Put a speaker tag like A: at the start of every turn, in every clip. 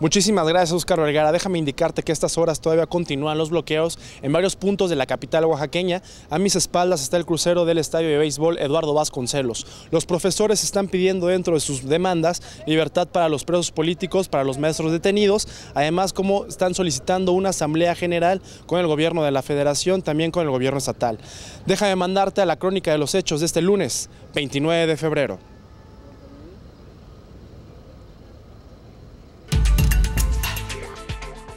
A: Muchísimas gracias, Óscar Vergara. Déjame indicarte que estas horas todavía continúan los bloqueos en varios puntos de la capital oaxaqueña. A mis espaldas está el crucero del estadio de béisbol Eduardo Vasconcelos. Los profesores están pidiendo dentro de sus demandas libertad para los presos políticos, para los maestros detenidos, además como están solicitando una asamblea general con el gobierno de la federación, también con el gobierno estatal. Déjame mandarte a la crónica de los hechos de este lunes, 29 de febrero.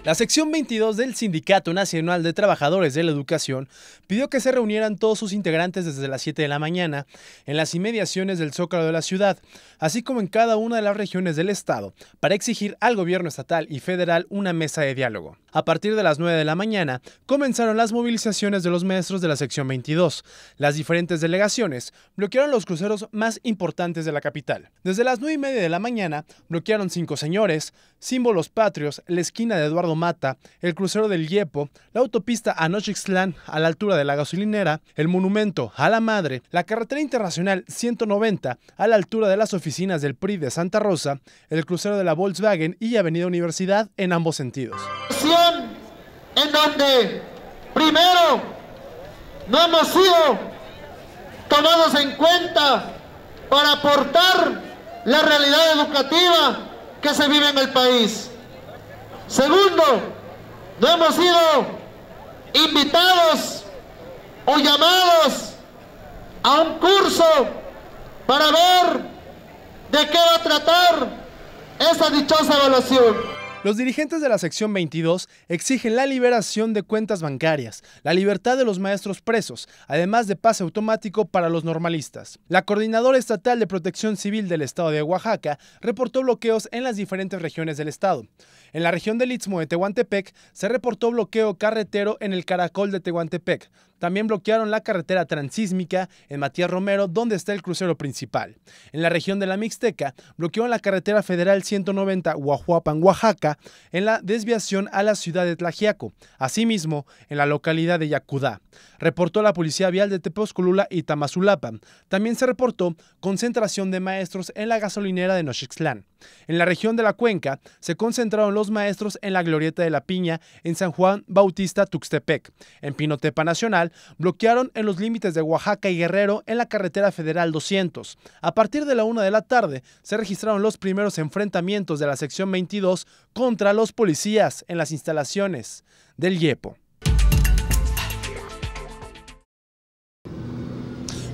A: La sección 22 del Sindicato Nacional de Trabajadores de la Educación pidió que se reunieran todos sus integrantes desde las 7 de la mañana en las inmediaciones del Zócalo de la ciudad, así como en cada una de las regiones del Estado, para exigir al gobierno estatal y federal una mesa de diálogo. A partir de las 9 de la mañana comenzaron las movilizaciones de los maestros de la sección 22. Las diferentes delegaciones bloquearon los cruceros más importantes de la capital. Desde las 9 y media de la mañana bloquearon cinco señores, símbolos patrios, la esquina de Eduardo Mata, el crucero del Yepo, la autopista a a la altura de la gasolinera, el monumento a la Madre, la carretera internacional 190 a la altura de las oficinas del PRI de Santa Rosa, el crucero de la Volkswagen y Avenida Universidad en ambos sentidos.
B: En donde primero no hemos sido tomados en cuenta para aportar la realidad educativa que se vive en el país. Segundo, no hemos sido invitados o llamados a un curso para ver de qué va a tratar
A: esa dichosa evaluación. Los dirigentes de la sección 22 exigen la liberación de cuentas bancarias, la libertad de los maestros presos, además de pase automático para los normalistas. La coordinadora estatal de protección civil del estado de Oaxaca reportó bloqueos en las diferentes regiones del estado. En la región del Istmo de Tehuantepec se reportó bloqueo carretero en el Caracol de Tehuantepec, también bloquearon la carretera transísmica en Matías Romero, donde está el crucero principal. En la región de la Mixteca, bloquearon la carretera federal 190 Huajuapan, Oaxaca, en la desviación a la ciudad de Tlajiaco, asimismo en la localidad de Yacudá. Reportó la policía vial de Tepozcolula y Tamazulapan. También se reportó concentración de maestros en la gasolinera de Nochixtlán. En la región de la Cuenca se concentraron los maestros en la Glorieta de la Piña, en San Juan Bautista Tuxtepec. En Pinotepa Nacional bloquearon en los límites de Oaxaca y Guerrero en la carretera federal 200. A partir de la una de la tarde se registraron los primeros enfrentamientos de la sección 22 contra los policías en las instalaciones del YEPO.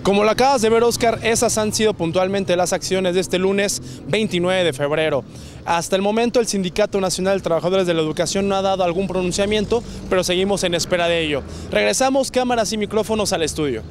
A: Como lo acabas de ver, Oscar, esas han sido puntualmente las acciones de este lunes 29 de febrero. Hasta el momento el Sindicato Nacional de Trabajadores de la Educación no ha dado algún pronunciamiento, pero seguimos en espera de ello. Regresamos cámaras y micrófonos al estudio.